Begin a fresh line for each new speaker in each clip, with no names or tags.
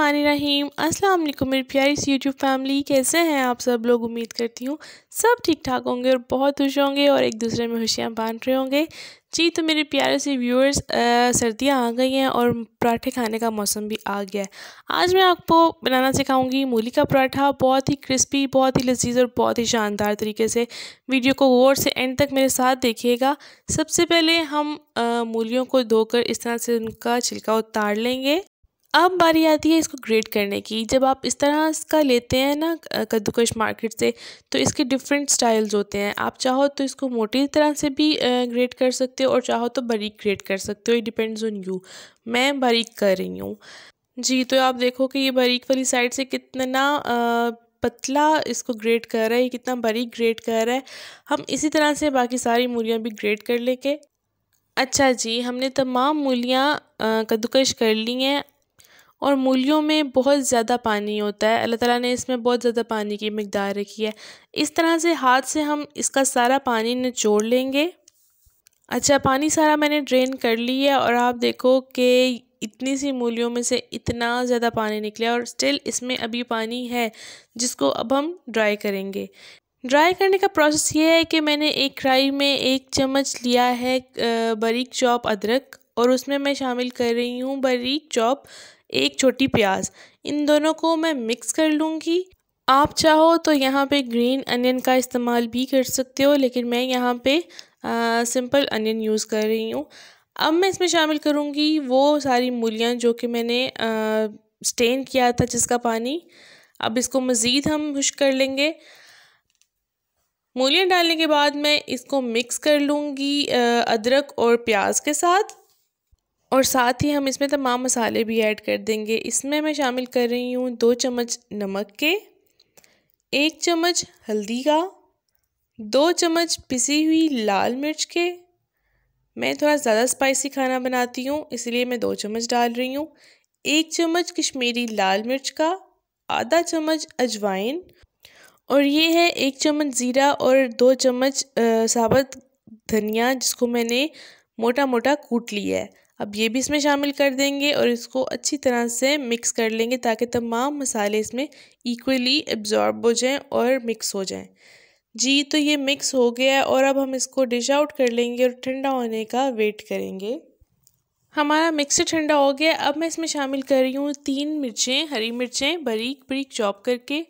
रहीम अस्सलाम वालेकुम मेरी प्यारी सी यूट्यूब फैमिली कैसे हैं आप सब लोग उम्मीद करती हूँ सब ठीक ठाक होंगे और बहुत खुश होंगे और एक दूसरे में खुशियाँ बांट रहे होंगे जी तो मेरे प्यारे से व्यूअर्स सर्दियाँ आ गई हैं और पराठे खाने का मौसम भी आ गया है आज मैं आपको बनाना सिखाऊंगी मूली का पराठा बहुत ही क्रिस्पी बहुत ही लजीज और बहुत ही शानदार तरीके से वीडियो को गौर से एंड तक मेरे साथ देखिएगा सबसे पहले हम मूलियों को धोकर इस तरह से उनका छिलका उतार लेंगे अब बारी आती है इसको ग्रेड करने की जब आप इस तरह इसका लेते हैं ना कद्दूकश मार्केट से तो इसके डिफरेंट स्टाइल्स होते हैं आप चाहो तो इसको मोटी तरह से भी ग्रेड कर सकते हो और चाहो तो बारीक ग्रेड कर सकते हो इट डिपेंड्स ऑन यू मैं बारीक कर रही हूँ जी तो आप देखो कि ये बारीक वाली साइड से कितना पतला इसको ग्रेट कर रहा है ये कितना बारीक ग्रेट कर रहा है हम इसी तरह से बाकी सारी मूलियाँ भी ग्रेट कर लेके अच्छा जी हमने तमाम मूलियाँ कद्दूकश कर ली हैं और मूलियों में बहुत ज़्यादा पानी होता है अल्लाह ताला ने इसमें बहुत ज़्यादा पानी की मकदार रखी है इस तरह से हाथ से हम इसका सारा पानी निचोड़ लेंगे अच्छा पानी सारा मैंने ड्रेन कर लिया है और आप देखो कि इतनी सी मूलियों में से इतना ज़्यादा पानी निकला और स्टिल इसमें अभी पानी है जिसको अब हम ड्राई करेंगे ड्राई करने का प्रोसेस ये है कि मैंने एक कढ़ाई में एक चम्मच लिया है बारीक चॉप अदरक और उसमें मैं शामिल कर रही हूँ बारीक चॉप एक छोटी प्याज इन दोनों को मैं मिक्स कर लूँगी आप चाहो तो यहाँ पे ग्रीन अनियन का इस्तेमाल भी कर सकते हो लेकिन मैं यहाँ पे आ, सिंपल अनियन यूज़ कर रही हूँ अब मैं इसमें शामिल करूँगी वो सारी मूलियाँ जो कि मैंने आ, स्टेन किया था जिसका पानी अब इसको मज़ीद हम खुश कर लेंगे मूलियाँ डालने के बाद मैं इसको मिक्स कर लूँगी अदरक और प्याज के साथ और साथ ही हम इसमें तमाम मसाले भी ऐड कर देंगे इसमें मैं शामिल कर रही हूँ दो चम्मच नमक के एक चम्मच हल्दी का दो चम्मच पिसी हुई लाल मिर्च के मैं थोड़ा ज़्यादा स्पाइसी खाना बनाती हूँ इसलिए मैं दो चम्मच डाल रही हूँ एक चम्मच कश्मीरी लाल मिर्च का आधा चम्मच अजवाइन और ये है एक चम्मच ज़ीरा और दो चम्मच साबुत धनिया जिसको मैंने मोटा मोटा कूट लिया है अब ये भी इसमें शामिल कर देंगे और इसको अच्छी तरह से मिक्स कर लेंगे ताकि तमाम मसाले इसमें इक्वली एब्जॉर्ब हो जाएं और मिक्स हो जाएं जी तो ये मिक्स हो गया है और अब हम इसको डिश आउट कर लेंगे और ठंडा होने का वेट करेंगे हमारा मिक्सर ठंडा हो गया अब मैं इसमें शामिल कर रही हूँ तीन मिर्चें हरी मिर्चें बारीक बारीक चॉप करके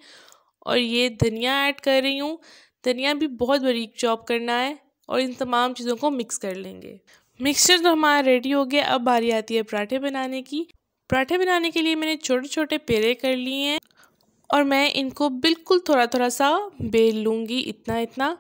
और ये धनिया ऐड कर रही हूँ धनिया भी बहुत बारीक चॉप करना है और इन तमाम चीज़ों को मिक्स कर लेंगे मिक्सचर तो हमारा रेडी हो गया अब बारी आती है पराठे बनाने की पराठे बनाने के लिए मैंने छोटे छोटे पेड़े कर लिए हैं और मैं इनको बिल्कुल थोड़ा थोड़ा सा बेल लूँगी इतना इतना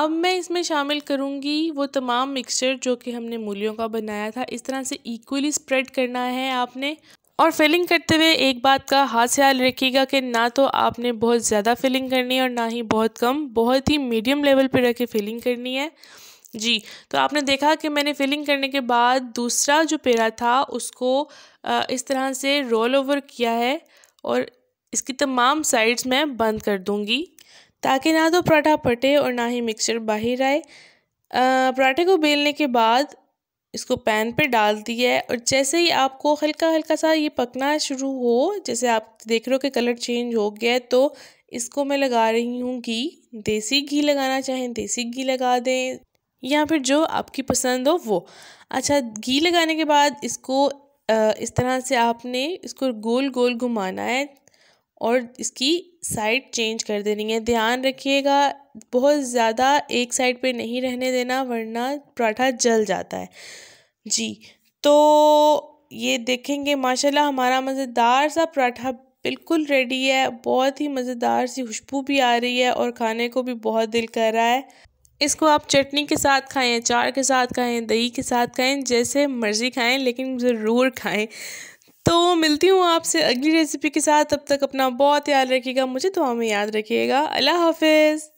अब मैं इसमें शामिल करूँगी वो तमाम मिक्सचर जो कि हमने मूलियों का बनाया था इस तरह से इक्वली स्प्रेड करना है आपने और फिलिंग करते हुए एक बात का हाथ ख्याल रखिएगा कि ना तो आपने बहुत ज़्यादा फिलिंग करनी है और ना ही बहुत कम बहुत ही मीडियम लेवल पर रखे फिलिंग करनी है जी तो आपने देखा कि मैंने फिलिंग करने के बाद दूसरा जो पेड़ा था उसको इस तरह से रोल ओवर किया है और इसकी तमाम साइड्स मैं बंद कर दूंगी ताकि ना तो पराठा पटे और ना ही मिक्सचर बाहर आए पराठे को बेलने के बाद इसको पैन पे डाल दिया है और जैसे ही आपको हल्का हल्का सा ये पकना शुरू हो जैसे आप देख रहे हो कि कलर चेंज हो गया तो इसको मैं लगा रही हूँ घी देसी घी लगाना चाहें देसी घी लगा दें या फिर जो आपकी पसंद हो वो अच्छा घी लगाने के बाद इसको इस तरह से आपने इसको गोल गोल घुमाना है और इसकी साइड चेंज कर देनी है ध्यान रखिएगा बहुत ज़्यादा एक साइड पे नहीं रहने देना वरना पराठा जल जाता है जी तो ये देखेंगे माशाल्लाह हमारा मज़ेदार सा पराठा बिल्कुल रेडी है बहुत ही मज़ेदार सी खुशबू भी आ रही है और खाने को भी बहुत दिल कर रहा है इसको आप चटनी के साथ खाएं अचार के साथ खाएं दही के साथ खाएं जैसे मर्ज़ी खाएं लेकिन ज़रूर खाएं तो मिलती हूँ आपसे अगली रेसिपी के साथ तब तक अपना बहुत याद रखिएगा मुझे दुआ तो में याद रखिएगा अल्लाह हाफिज़